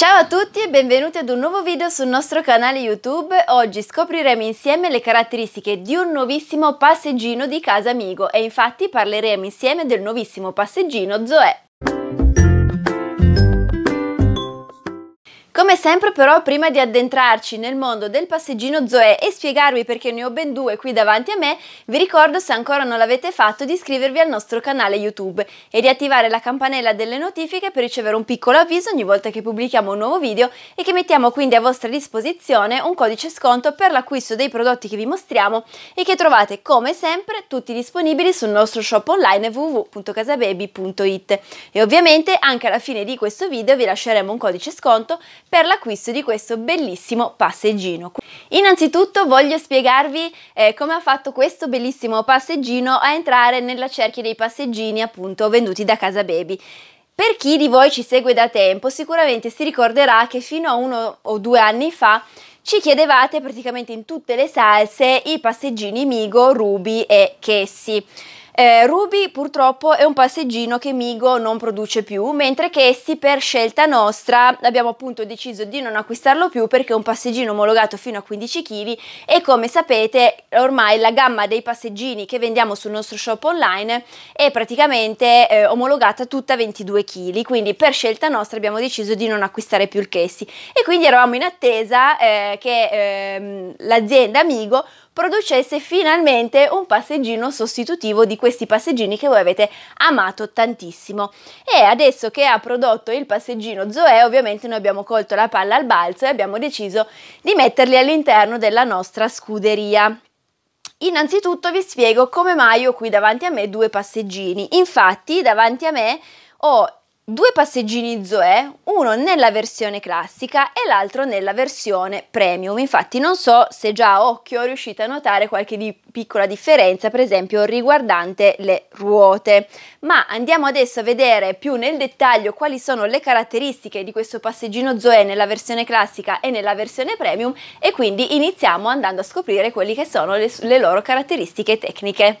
Ciao a tutti e benvenuti ad un nuovo video sul nostro canale YouTube. Oggi scopriremo insieme le caratteristiche di un nuovissimo passeggino di casa Amigo e infatti parleremo insieme del nuovissimo passeggino Zoe. Come sempre però prima di addentrarci nel mondo del passeggino Zoe e spiegarvi perché ne ho ben due qui davanti a me, vi ricordo se ancora non l'avete fatto di iscrivervi al nostro canale YouTube e di attivare la campanella delle notifiche per ricevere un piccolo avviso ogni volta che pubblichiamo un nuovo video e che mettiamo quindi a vostra disposizione un codice sconto per l'acquisto dei prodotti che vi mostriamo e che trovate come sempre tutti disponibili sul nostro shop online www.casababy.it e ovviamente anche alla fine di questo video vi lasceremo un codice sconto per l'acquisto di questo bellissimo passeggino. Innanzitutto voglio spiegarvi eh, come ha fatto questo bellissimo passeggino a entrare nella cerchia dei passeggini appunto venduti da Casa Baby. Per chi di voi ci segue da tempo sicuramente si ricorderà che fino a uno o due anni fa ci chiedevate praticamente in tutte le salse i passeggini Migo, Ruby e Chessi. Eh, Ruby purtroppo è un passeggino che Migo non produce più, mentre che essi per scelta nostra abbiamo appunto deciso di non acquistarlo più perché è un passeggino omologato fino a 15 kg e come sapete ormai la gamma dei passeggini che vendiamo sul nostro shop online è praticamente eh, omologata tutta 22 kg, quindi per scelta nostra abbiamo deciso di non acquistare più il Chessi e quindi eravamo in attesa eh, che ehm, l'azienda Migo producesse finalmente un passeggino sostitutivo di questi passeggini che voi avete amato tantissimo. E adesso che ha prodotto il passeggino Zoe, ovviamente noi abbiamo colto la palla al balzo e abbiamo deciso di metterli all'interno della nostra scuderia. Innanzitutto vi spiego come mai ho qui davanti a me due passeggini. Infatti davanti a me ho due passeggini Zoe, uno nella versione classica e l'altro nella versione premium. Infatti non so se già a occhio riuscite a notare qualche di piccola differenza, per esempio riguardante le ruote. Ma andiamo adesso a vedere più nel dettaglio quali sono le caratteristiche di questo passeggino Zoe nella versione classica e nella versione premium e quindi iniziamo andando a scoprire quelle che sono le, le loro caratteristiche tecniche.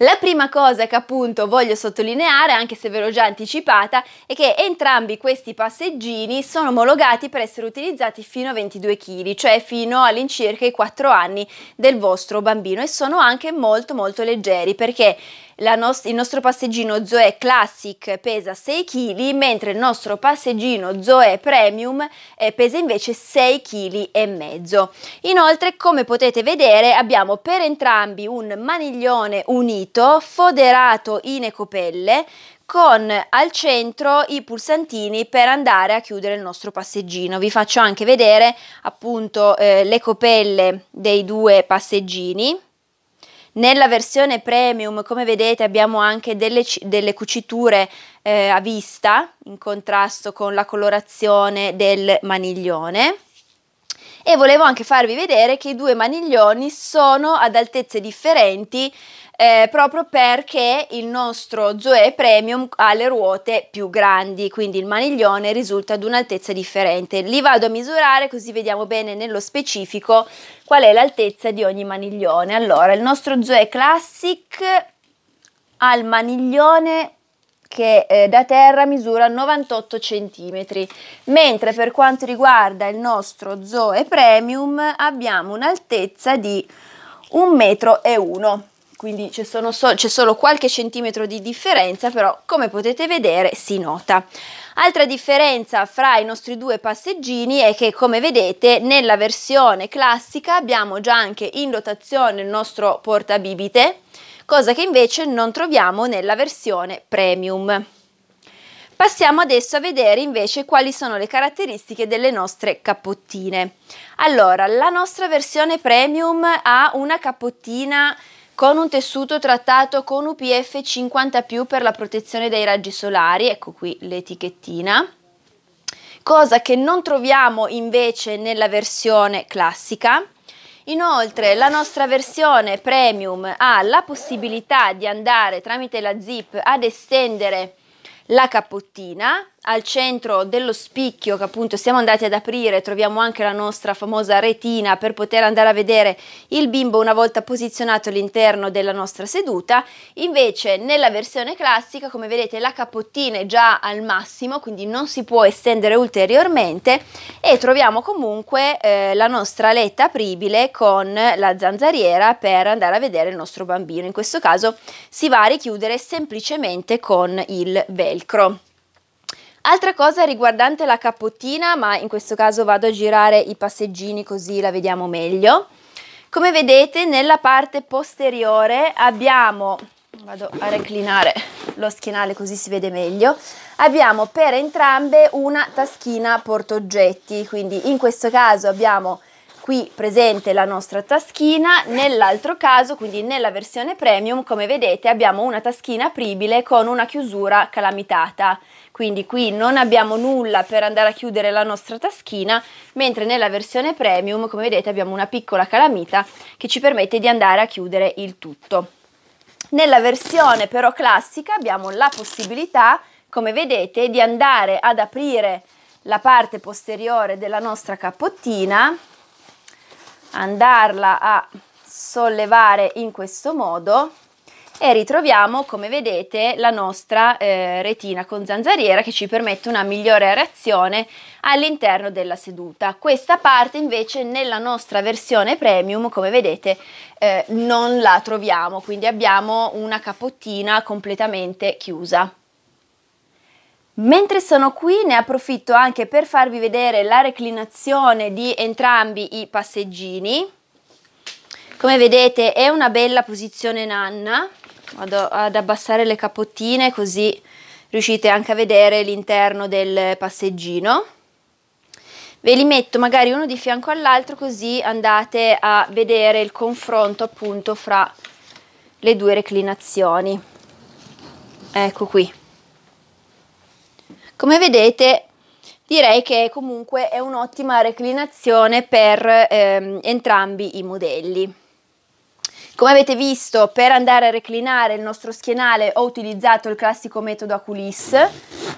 La prima cosa che appunto voglio sottolineare, anche se ve l'ho già anticipata, è che entrambi questi passeggini sono omologati per essere utilizzati fino a 22 kg, cioè fino all'incirca i 4 anni del vostro bambino e sono anche molto molto leggeri perché nost- il nostro passeggino Zoe Classic pesa 6 kg, mentre il nostro passeggino Zoe Premium eh, pesa invece 6 kg e mezzo. Inoltre, come potete vedere, abbiamo per entrambi un maniglione unito foderato in ecopelle con al centro i pulsantini per andare a chiudere il nostro passeggino. Vi faccio anche vedere appunto eh, le copelle dei due passeggini nella versione premium, come vedete, abbiamo anche delle, delle cuciture eh, a vista in contrasto con la colorazione del maniglione. E volevo anche farvi vedere che i due maniglioni sono ad altezze differenti eh, proprio perché il nostro Zoe Premium ha le ruote più grandi, quindi il maniglione risulta ad un'altezza differente. Li vado a misurare così vediamo bene nello specifico qual è l'altezza di ogni maniglione. Allora, il nostro Zoe Classic ha il maniglione che eh, da terra misura 98 cm, mentre per quanto riguarda il nostro Zoe Premium abbiamo un'altezza di 1,1 m quindi c'è solo, so, solo, qualche centimetro di differenza, però come potete vedere si nota. Altra differenza fra i nostri due passeggini è che come vedete nella versione classica abbiamo già anche in dotazione il nostro portabibite, cosa che invece non troviamo nella versione premium. Passiamo adesso a vedere invece quali sono le caratteristiche delle nostre cappottine. Allora, la nostra versione premium ha una cappottina con un tessuto trattato con UPF 50 per la protezione dai raggi solari, ecco qui l'etichettina, cosa che non troviamo invece nella versione classica. Inoltre la nostra versione premium ha la possibilità di andare tramite la zip ad estendere la cappottina al centro dello spicchio che appunto siamo andati ad aprire troviamo anche la nostra famosa retina per poter andare a vedere il bimbo una volta posizionato all'interno della nostra seduta invece nella versione classica come vedete la capottina è già al massimo quindi non si può estendere ulteriormente e troviamo comunque eh, la nostra aletta apribile con la zanzariera per andare a vedere il nostro bambino in questo caso si va a richiudere semplicemente con il velcro Altra cosa riguardante la cappottina, ma in questo caso vado a girare i passeggini così la vediamo meglio. Come vedete nella parte posteriore abbiamo, vado a reclinare lo schienale così si vede meglio, abbiamo per entrambe una taschina portoggetti, quindi in questo caso abbiamo qui presente la nostra taschina, nell'altro caso, quindi nella versione premium, come vedete abbiamo una taschina apribile con una chiusura calamitata, quindi qui non abbiamo nulla per andare a chiudere la nostra taschina, mentre nella versione premium, come vedete, abbiamo una piccola calamita che ci permette di andare a chiudere il tutto. Nella versione però classica abbiamo la possibilità, come vedete, di andare ad aprire la parte posteriore della nostra cappottina andarla a sollevare in questo modo e ritroviamo come vedete la nostra eh, retina con zanzariera che ci permette una migliore reazione all'interno della seduta questa parte invece nella nostra versione premium come vedete eh, non la troviamo quindi abbiamo una capottina completamente chiusa Mentre sono qui ne approfitto anche per farvi vedere la reclinazione di entrambi i passeggini. Come vedete è una bella posizione nanna, vado ad abbassare le capottine così riuscite anche a vedere l'interno del passeggino. Ve li metto magari uno di fianco all'altro così andate a vedere il confronto appunto fra le due reclinazioni. Ecco qui. Come vedete direi che comunque è un'ottima reclinazione per ehm, entrambi i modelli. Come avete visto, per andare a reclinare il nostro schienale ho utilizzato il classico metodo a coulisse,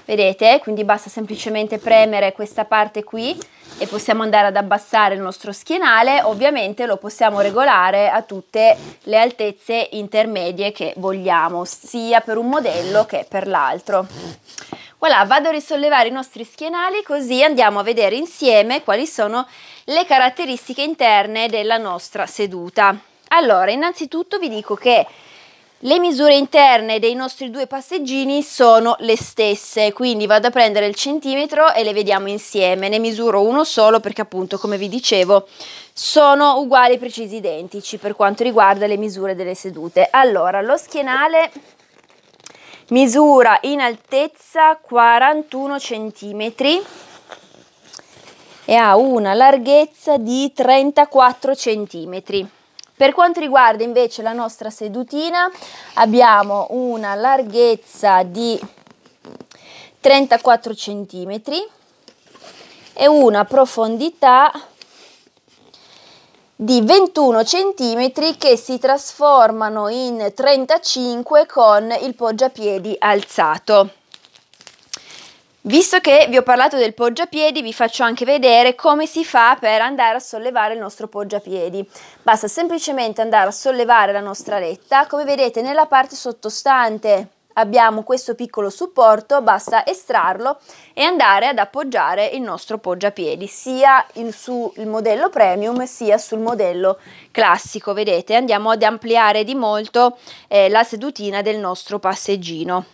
vedete? Quindi basta semplicemente premere questa parte qui e possiamo andare ad abbassare il nostro schienale. Ovviamente lo possiamo regolare a tutte le altezze intermedie che vogliamo, sia per un modello che per l'altro. Voilà, vado a risollevare i nostri schienali così andiamo a vedere insieme quali sono le caratteristiche interne della nostra seduta. Allora, innanzitutto vi dico che le misure interne dei nostri due passeggini sono le stesse, quindi vado a prendere il centimetro e le vediamo insieme. Ne misuro uno solo perché appunto, come vi dicevo, sono uguali precisi identici per quanto riguarda le misure delle sedute. Allora, lo schienale misura in altezza 41 cm e ha una larghezza di 34 cm. Per quanto riguarda invece la nostra sedutina abbiamo una larghezza di 34 cm e una profondità di 21 cm che si trasformano in 35 con il poggiapiedi alzato. Visto che vi ho parlato del poggiapiedi, vi faccio anche vedere come si fa per andare a sollevare il nostro poggiapiedi. Basta semplicemente andare a sollevare la nostra letta, come vedete nella parte sottostante abbiamo questo piccolo supporto, basta estrarlo e andare ad appoggiare il nostro poggiapiedi sia il sul modello premium sia sul modello classico, vedete andiamo ad ampliare di molto eh, la sedutina del nostro passeggino.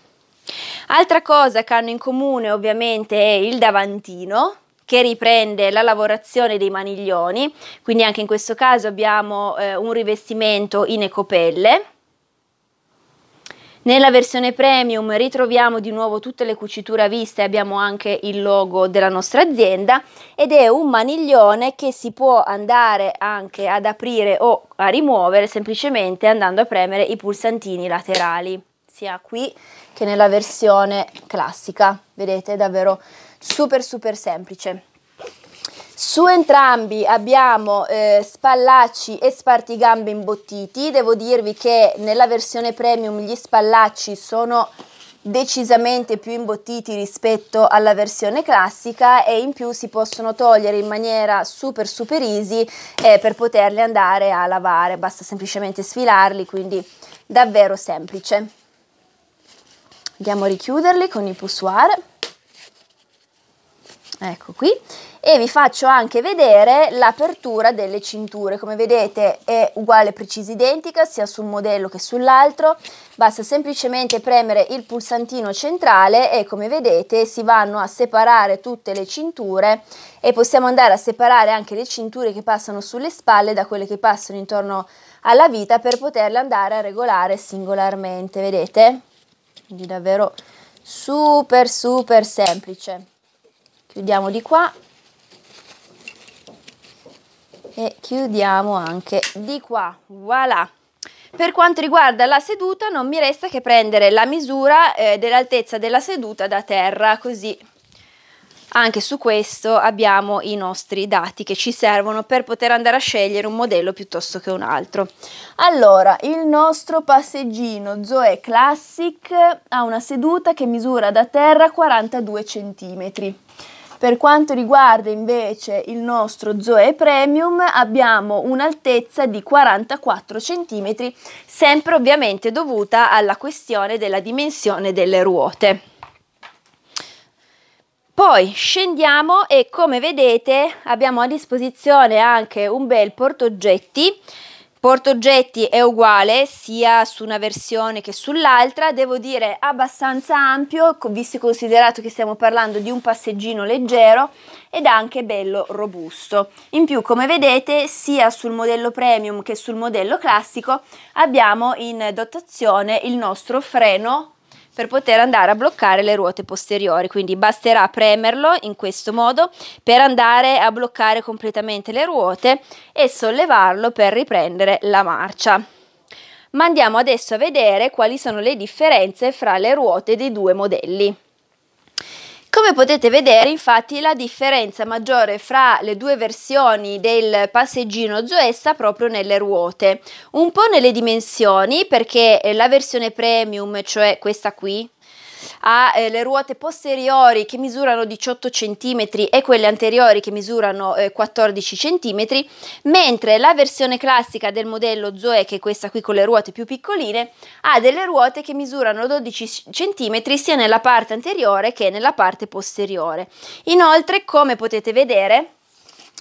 Altra cosa che hanno in comune ovviamente è il davantino, che riprende la lavorazione dei maniglioni, quindi anche in questo caso abbiamo eh, un rivestimento in ecopelle nella versione premium ritroviamo di nuovo tutte le cuciture a vista e abbiamo anche il logo della nostra azienda ed è un maniglione che si può andare anche ad aprire o a rimuovere semplicemente andando a premere i pulsantini laterali sia qui che nella versione classica vedete è davvero super super semplice su entrambi abbiamo eh, spallacci e spartigambe imbottiti, devo dirvi che nella versione premium gli spallacci sono decisamente più imbottiti rispetto alla versione classica e in più si possono togliere in maniera super super easy eh, per poterli andare a lavare, basta semplicemente sfilarli, quindi davvero semplice. Andiamo a richiuderli con il poussoir, ecco qui e vi faccio anche vedere l'apertura delle cinture come vedete è uguale precisa identica sia sul modello che sull'altro basta semplicemente premere il pulsantino centrale e come vedete si vanno a separare tutte le cinture e possiamo andare a separare anche le cinture che passano sulle spalle da quelle che passano intorno alla vita per poterle andare a regolare singolarmente vedete quindi davvero super super semplice chiudiamo di qua e chiudiamo anche di qua voilà per quanto riguarda la seduta non mi resta che prendere la misura eh, dell'altezza della seduta da terra così anche su questo abbiamo i nostri dati che ci servono per poter andare a scegliere un modello piuttosto che un altro. Allora, il nostro passeggino Zoe Classic ha una seduta che misura da terra 42 cm. Per quanto riguarda invece il nostro Zoe Premium abbiamo un'altezza di 44 cm, sempre ovviamente dovuta alla questione della dimensione delle ruote. Poi scendiamo e come vedete abbiamo a disposizione anche un bel portoggetti Portoggetti è uguale sia su una versione che sull'altra, devo dire abbastanza ampio, visto e considerato che stiamo parlando di un passeggino leggero ed anche bello robusto. In più, come vedete, sia sul modello premium che sul modello classico abbiamo in dotazione il nostro freno per poter andare a bloccare le ruote posteriori, quindi basterà premerlo in questo modo per andare a bloccare completamente le ruote e sollevarlo per riprendere la marcia. Ma andiamo adesso a vedere quali sono le differenze fra le ruote dei due modelli. Come potete vedere infatti la differenza maggiore fra le due versioni del passeggino Zoe sta proprio nelle ruote, un po' nelle dimensioni perché la versione premium, cioè questa qui, ha eh, le ruote posteriori che misurano 18 cm e quelle anteriori che misurano eh, 14 cm, mentre la versione classica del modello Zoe, che è questa qui con le ruote più piccoline, ha delle ruote che misurano 12 cm sia nella parte anteriore che nella parte posteriore. Inoltre, come potete vedere,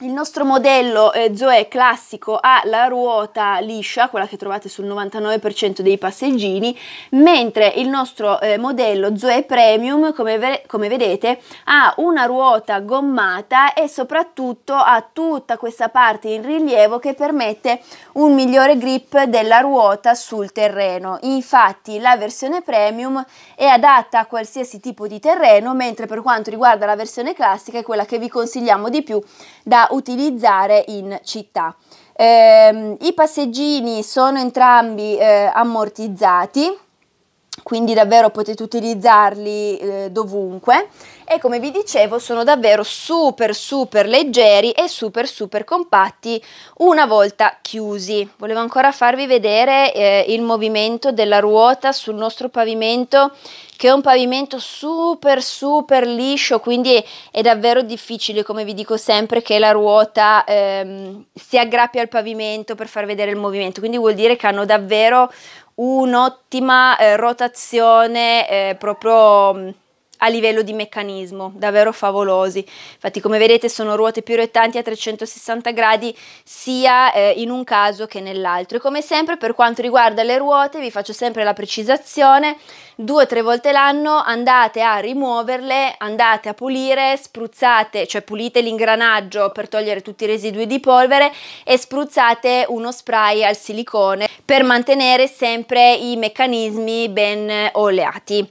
il nostro modello eh, Zoe classico ha la ruota liscia, quella che trovate sul 99% dei passeggini, mentre il nostro eh, modello Zoe Premium, come, ve come, vedete, ha una ruota gommata e soprattutto ha tutta questa parte in rilievo che permette un migliore grip della ruota sul terreno. Infatti la versione Premium è adatta a qualsiasi tipo di terreno, mentre per quanto riguarda la versione classica è quella che vi consigliamo di più da utilizzare in città. Eh, I passeggini sono entrambi eh, ammortizzati quindi davvero potete utilizzarli eh, dovunque e come vi dicevo sono davvero super super leggeri e super super compatti una volta chiusi volevo ancora farvi vedere eh, il movimento della ruota sul nostro pavimento che è un pavimento super super liscio quindi è, davvero difficile come vi dico sempre che la ruota ehm, si aggrappi al pavimento per far vedere il movimento quindi vuol dire che hanno davvero un'ottima eh, rotazione eh, proprio a livello di meccanismo, davvero favolosi. Infatti come vedete sono ruote piroettanti a 360 gradi sia eh, in un caso che nell'altro. E come sempre per quanto riguarda le ruote vi faccio sempre la precisazione, due o tre volte l'anno andate a rimuoverle, andate a pulire, spruzzate, cioè pulite l'ingranaggio per togliere tutti i residui di polvere e spruzzate uno spray al silicone per mantenere sempre i meccanismi ben oleati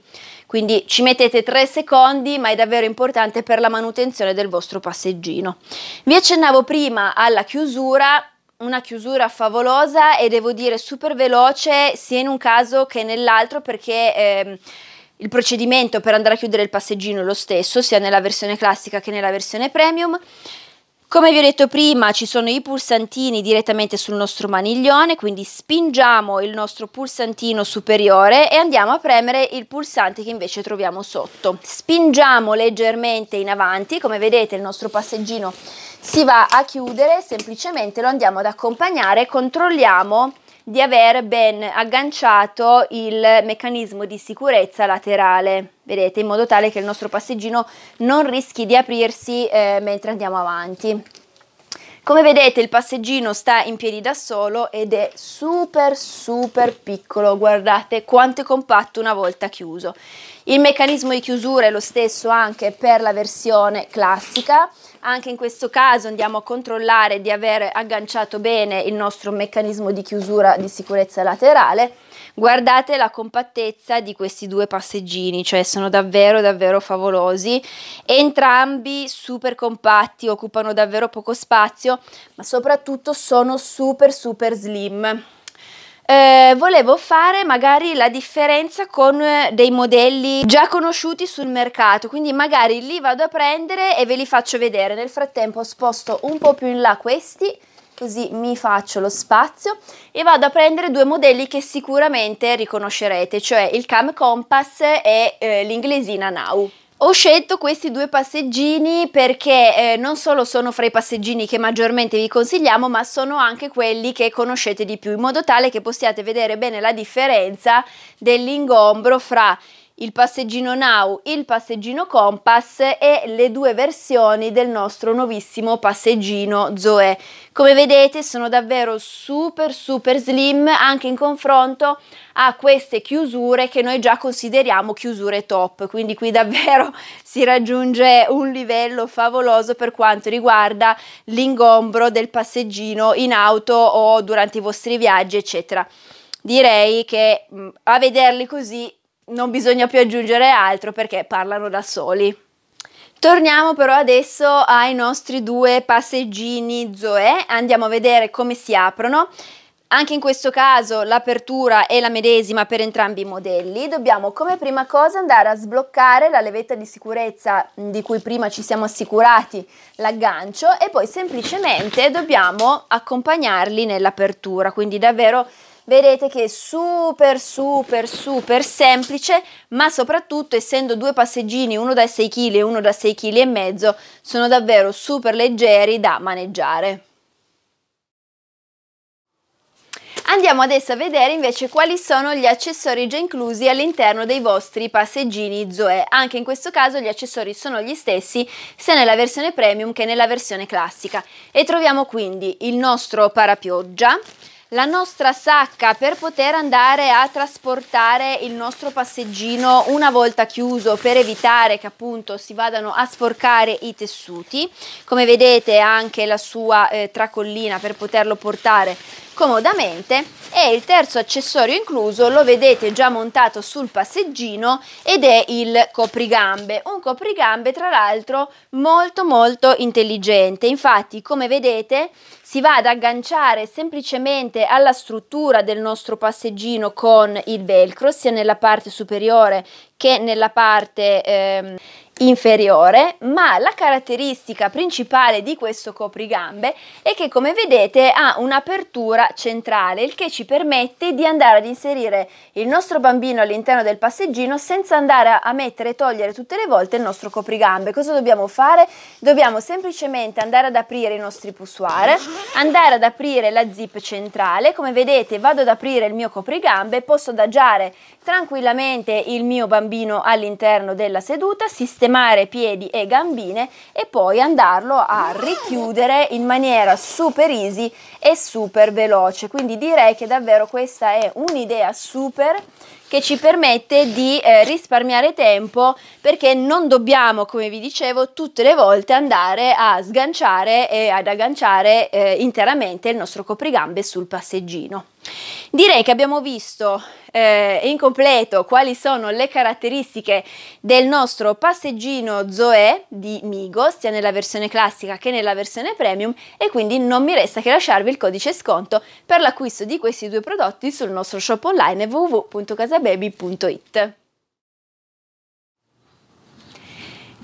quindi ci mettete 3 secondi ma è davvero importante per la manutenzione del vostro passeggino. Vi accennavo prima alla chiusura, una chiusura favolosa e devo dire super veloce sia in un caso che nell'altro perché... Ehm, il procedimento per andare a chiudere il passeggino è lo stesso sia nella versione classica che nella versione premium come vi ho detto prima ci sono i pulsantini direttamente sul nostro maniglione, quindi spingiamo il nostro pulsantino superiore e andiamo a premere il pulsante che invece troviamo sotto. Spingiamo leggermente in avanti, come vedete il nostro passeggino si va a chiudere, semplicemente lo andiamo ad accompagnare, controlliamo di aver ben agganciato il meccanismo di sicurezza laterale, vedete, in modo tale che il nostro passeggino non rischi di aprirsi eh, mentre andiamo avanti. Come vedete il passeggino sta in piedi da solo ed è super super piccolo, guardate quanto è compatto una volta chiuso. Il meccanismo di chiusura è lo stesso anche per la versione classica, anche in questo caso andiamo a controllare di aver agganciato bene il nostro meccanismo di chiusura di sicurezza laterale. Guardate la compattezza di questi due passeggini, cioè sono davvero davvero favolosi, entrambi super compatti, occupano davvero poco spazio, ma soprattutto sono super super slim eh, volevo fare magari la differenza con eh, dei modelli già conosciuti sul mercato quindi magari li vado a prendere e ve li faccio vedere nel frattempo sposto un po' più in là questi così mi faccio lo spazio e vado a prendere due modelli che sicuramente riconoscerete cioè il Cam Compass e eh, l'inglesina Now ho scelto questi due passeggini perché eh, non solo sono fra i passeggini che maggiormente vi consigliamo, ma sono anche quelli che conoscete di più, in modo tale che possiate vedere bene la differenza dell'ingombro fra il passeggino Now, il passeggino Compass e le due versioni del nostro nuovissimo passeggino Zoe. Come vedete sono davvero super super slim anche in confronto a queste chiusure che noi già consideriamo chiusure top, quindi qui davvero si raggiunge un livello favoloso per quanto riguarda l'ingombro del passeggino in auto o durante i vostri viaggi eccetera. Direi che a vederli così non bisogna più aggiungere altro perché parlano da soli. Torniamo però adesso ai nostri due passeggini Zoe, andiamo a vedere come si aprono. Anche in questo caso l'apertura è la medesima per entrambi i modelli. Dobbiamo come prima cosa andare a sbloccare la levetta di sicurezza di cui prima ci siamo assicurati l'aggancio e poi semplicemente dobbiamo accompagnarli nell'apertura, quindi davvero vedete che è super super super semplice ma soprattutto essendo due passeggini uno da 6 kg e uno da 6 kg e mezzo sono davvero super leggeri da maneggiare Andiamo adesso a vedere invece quali sono gli accessori già inclusi all'interno dei vostri passeggini Zoe. Anche in questo caso gli accessori sono gli stessi sia nella versione premium che nella versione classica. E troviamo quindi il nostro parapioggia, la nostra sacca per poter andare a trasportare il nostro passeggino una volta chiuso per evitare che appunto si vadano a sporcare i tessuti come vedete anche la sua eh, tracollina per poterlo portare comodamente e il terzo accessorio incluso lo vedete già montato sul passeggino ed è il coprigambe un coprigambe tra l'altro molto molto intelligente infatti come vedete si va ad agganciare semplicemente alla struttura del nostro passeggino con il velcro sia nella parte superiore che nella parte ehm, inferiore, ma la caratteristica principale di questo coprigambe è che come vedete ha un'apertura centrale, il che ci permette di andare ad inserire il nostro bambino all'interno del passeggino senza andare a mettere e togliere tutte le volte il nostro coprigambe. Cosa dobbiamo fare? Dobbiamo semplicemente andare ad aprire i nostri pussuare, andare ad aprire la zip centrale, come vedete vado ad aprire il mio coprigambe, posso adagiare tranquillamente il mio bambino all'interno della seduta, sistemare sistemare piedi e gambine e poi andarlo a richiudere in maniera super easy e super veloce. Quindi direi che davvero questa è un'idea super che ci permette di eh, risparmiare tempo perché non dobbiamo, come vi dicevo, tutte le volte andare a sganciare e ad agganciare eh, interamente il nostro coprigambe sul passeggino. Direi che abbiamo visto eh, in completo quali sono le caratteristiche del nostro passeggino Zoe di Migo, sia nella versione classica che nella versione premium e quindi non mi resta che lasciarvi il codice sconto per l'acquisto di questi due prodotti sul nostro shop online www.casababy.it.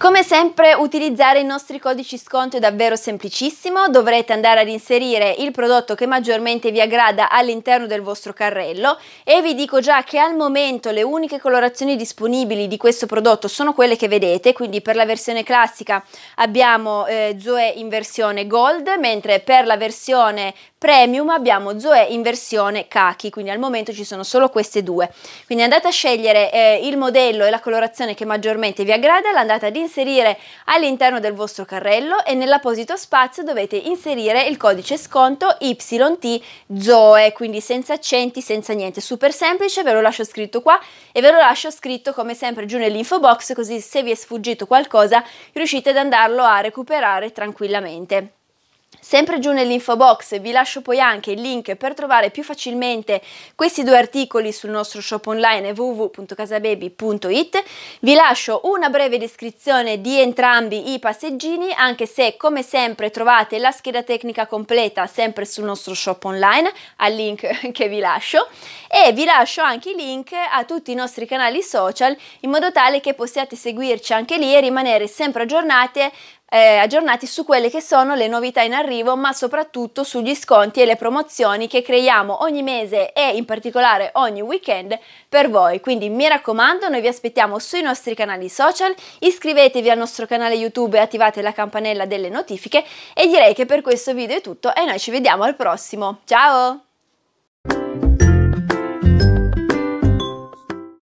Come sempre utilizzare i nostri codici sconto è davvero semplicissimo, dovrete andare ad inserire il prodotto che maggiormente vi aggrada all'interno del vostro carrello e vi dico già che al momento le uniche colorazioni disponibili di questo prodotto sono quelle che vedete, quindi per la versione classica abbiamo eh, Zoe in versione gold, mentre per la versione Premium abbiamo Zoe in versione khaki, quindi al momento ci sono solo queste due. Quindi andate a scegliere eh, il modello e la colorazione che maggiormente vi aggrada, l'andate ad inserire all'interno del vostro carrello e nell'apposito spazio dovete inserire il codice sconto YT Zoe, quindi senza accenti, senza niente, super semplice, ve lo lascio scritto qua e ve lo lascio scritto come sempre giù nell'info box, così se vi è sfuggito qualcosa riuscite ad andarlo a recuperare tranquillamente. Sempre giù nell'info box vi lascio poi anche il link per trovare più facilmente questi due articoli sul nostro shop online www.casababy.it. Vi lascio una breve descrizione di entrambi i passeggini, anche se come sempre trovate la scheda tecnica completa sempre sul nostro shop online, al link che vi lascio, e vi lascio anche i link a tutti i nostri canali social in modo tale che possiate seguirci anche lì e rimanere sempre aggiornate eh, aggiornati su quelle che sono le novità in arrivo, ma soprattutto sugli sconti e le promozioni che creiamo ogni mese e in particolare ogni weekend per voi. Quindi mi raccomando, noi vi aspettiamo sui nostri canali social, iscrivetevi al nostro canale YouTube e attivate la campanella delle notifiche e direi che per questo video è tutto e noi ci vediamo al prossimo. Ciao!